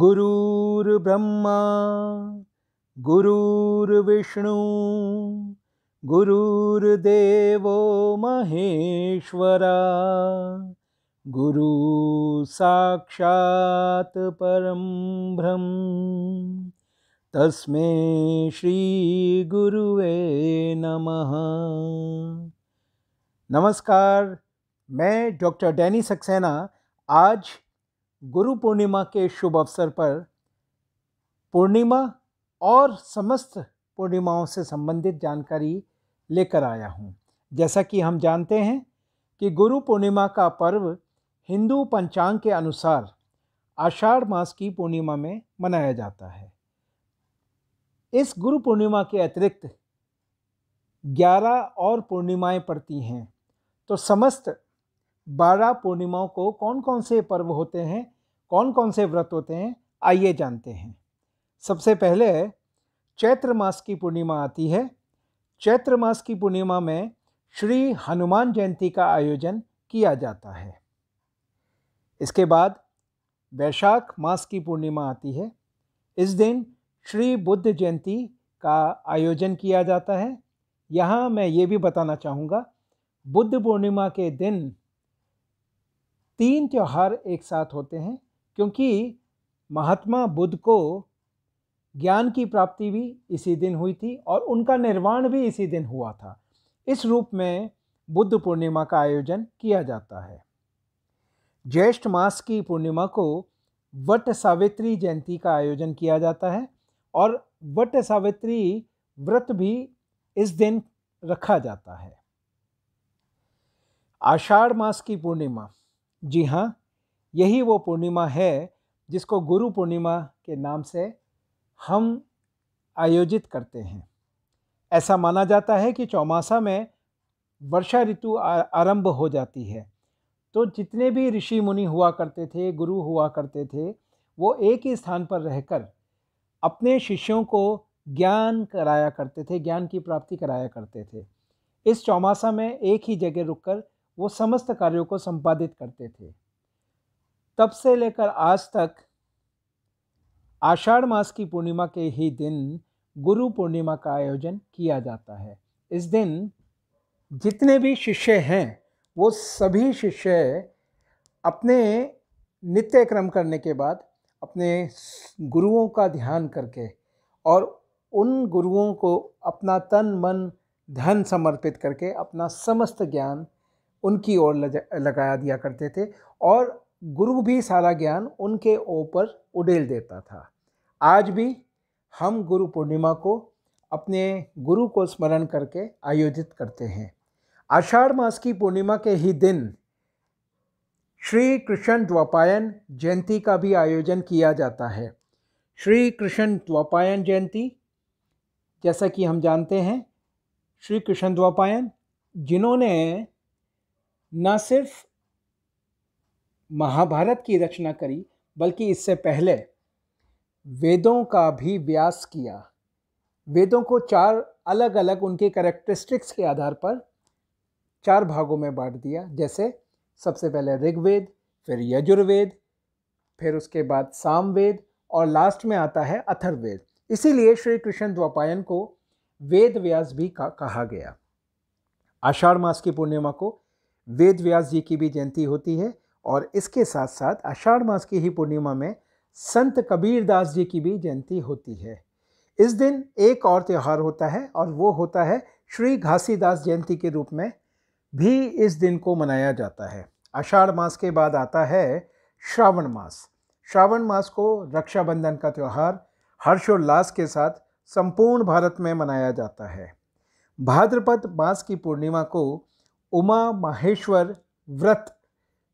गुरुर्ब्रह्मा गुरुर्विष्णु गुरुर्देव महेश्वरा गुरु साक्षात परम ब्रह्म श्री गुरुवे नमः नमस्कार मैं डॉक्टर डैनी सक्सेना आज गुरु पूर्णिमा के शुभ अवसर पर पूर्णिमा और समस्त पूर्णिमाओं से संबंधित जानकारी लेकर आया हूँ जैसा कि हम जानते हैं कि गुरु पूर्णिमा का पर्व हिंदू पंचांग के अनुसार आषाढ़ मास की पूर्णिमा में मनाया जाता है इस गुरु पूर्णिमा के अतिरिक्त ग्यारह और पूर्णिमाएं पड़ती हैं तो समस्त बारह पूर्णिमाओं को कौन कौन से पर्व होते हैं कौन कौन से व्रत होते हैं आइए जानते हैं सबसे पहले चैत्र मास की पूर्णिमा आती है चैत्र मास की पूर्णिमा में श्री हनुमान जयंती का आयोजन किया जाता है इसके बाद वैशाख मास की पूर्णिमा आती है इस दिन श्री बुद्ध जयंती का आयोजन किया जाता है यहाँ मैं ये भी बताना चाहूँगा बुद्ध पूर्णिमा के दिन तीन त्यौहार एक साथ होते हैं क्योंकि महात्मा बुद्ध को ज्ञान की प्राप्ति भी इसी दिन हुई थी और उनका निर्वाण भी इसी दिन हुआ था इस रूप में बुद्ध पूर्णिमा का आयोजन किया जाता है ज्येष्ठ मास की पूर्णिमा को वट सावित्री जयंती का आयोजन किया जाता है और वट सावित्री व्रत भी इस दिन रखा जाता है आषाढ़ मास की पूर्णिमा जी हाँ यही वो पूर्णिमा है जिसको गुरु पूर्णिमा के नाम से हम आयोजित करते हैं ऐसा माना जाता है कि चौमासा में वर्षा ऋतु आरंभ हो जाती है तो जितने भी ऋषि मुनि हुआ करते थे गुरु हुआ करते थे वो एक ही स्थान पर रहकर अपने शिष्यों को ज्ञान कराया करते थे ज्ञान की प्राप्ति कराया करते थे इस चौमासा में एक ही जगह रुककर वो समस्त कार्यों को संपादित करते थे तब से लेकर आज तक आषाढ़ मास की पूर्णिमा के ही दिन गुरु पूर्णिमा का आयोजन किया जाता है इस दिन जितने भी शिष्य हैं वो सभी शिष्य अपने नित्य क्रम करने के बाद अपने गुरुओं का ध्यान करके और उन गुरुओं को अपना तन मन धन समर्पित करके अपना समस्त ज्ञान उनकी ओर लगाया दिया करते थे और गुरु भी सारा ज्ञान उनके ऊपर उडेल देता था आज भी हम गुरु पूर्णिमा को अपने गुरु को स्मरण करके आयोजित करते हैं आषाढ़ मास की पूर्णिमा के ही दिन श्री कृष्ण द्वापायन जयंती का भी आयोजन किया जाता है श्री कृष्ण द्वापायन जयंती जैसा कि हम जानते हैं श्री कृष्ण द्वापायन जिन्होंने न सिर्फ महाभारत की रचना करी बल्कि इससे पहले वेदों का भी व्यास किया वेदों को चार अलग अलग उनके करेक्टरिस्टिक्स के आधार पर चार भागों में बांट दिया जैसे सबसे पहले ऋग्वेद फिर यजुर्वेद फिर उसके बाद सामवेद और लास्ट में आता है अथर्वेद इसीलिए श्री कृष्ण द्वापायन को वेद व्यास भी का, कहा गया आषाढ़ मास की पूर्णिमा को वेद व्यास जी की भी जयंती होती है और इसके साथ साथ आषाढ़ मास की ही पूर्णिमा में संत कबीरदास जी की भी जयंती होती है इस दिन एक और त्यौहार होता है और वो होता है श्री घासीदास जयंती के रूप में भी इस दिन को मनाया जाता है आषाढ़ मास के बाद आता है श्रावण मास श्रावण मास को रक्षाबंधन का त्यौहार हर्षोल्लास के साथ संपूर्ण भारत में मनाया जाता है भाद्रपद मास की पूर्णिमा को उमा माहेश्वर व्रत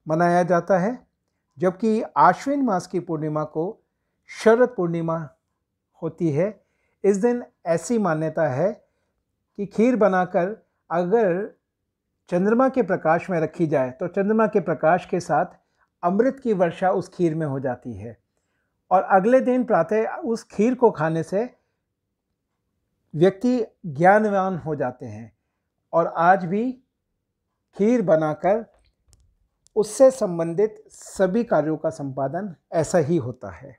मनाया जाता है जबकि आश्विन मास की पूर्णिमा को शरद पूर्णिमा होती है इस दिन ऐसी मान्यता है कि खीर बनाकर अगर चंद्रमा के प्रकाश में रखी जाए तो चंद्रमा के प्रकाश के साथ अमृत की वर्षा उस खीर में हो जाती है और अगले दिन प्रातः उस खीर को खाने से व्यक्ति ज्ञानवान हो जाते हैं और आज भी खीर बनाकर उससे संबंधित सभी कार्यों का संपादन ऐसा ही होता है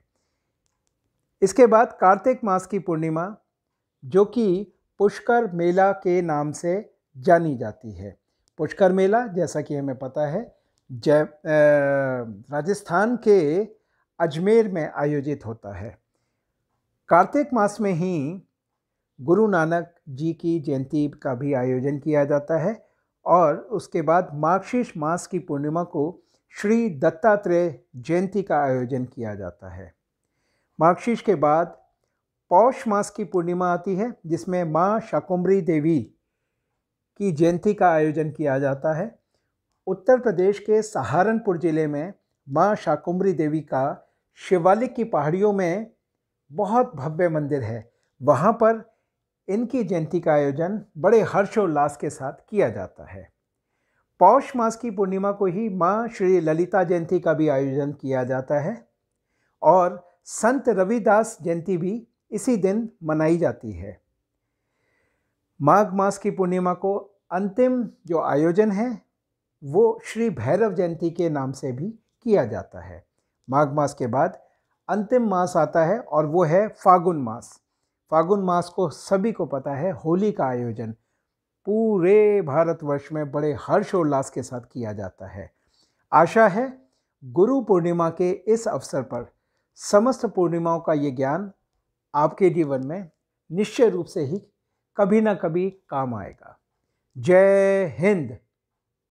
इसके बाद कार्तिक मास की पूर्णिमा जो कि पुष्कर मेला के नाम से जानी जाती है पुष्कर मेला जैसा कि हमें पता है जय राजस्थान के अजमेर में आयोजित होता है कार्तिक मास में ही गुरु नानक जी की जयंती का भी आयोजन किया जाता है और उसके बाद मार्गशीर्ष मास की पूर्णिमा को श्री दत्तात्रेय जयंती का आयोजन किया जाता है मार्गशीर्ष के बाद पौष मास की पूर्णिमा आती है जिसमें माँ शाकुम्बरी देवी की जयंती का आयोजन किया जाता है उत्तर प्रदेश के सहारनपुर ज़िले में माँ शाकुम्बरी देवी का शिवालिक की पहाड़ियों में बहुत भव्य मंदिर है वहाँ पर इनकी जयंती का आयोजन बड़े हर्षोल्लास के साथ किया जाता है पौष मास की पूर्णिमा को ही माँ श्री ललिता जयंती का भी आयोजन किया जाता है और संत रविदास जयंती भी इसी दिन मनाई जाती है माघ मास की पूर्णिमा को अंतिम जो आयोजन है वो श्री भैरव जयंती के नाम से भी किया जाता है माघ मास के बाद अंतिम मास आता है और वो है फागुन मास फागुन मास को सभी को पता है होली का आयोजन पूरे भारतवर्ष में बड़े हर्षोल्लास के साथ किया जाता है आशा है गुरु पूर्णिमा के इस अवसर पर समस्त पूर्णिमाओं का ये ज्ञान आपके जीवन में निश्चय रूप से ही कभी ना कभी काम आएगा जय हिंद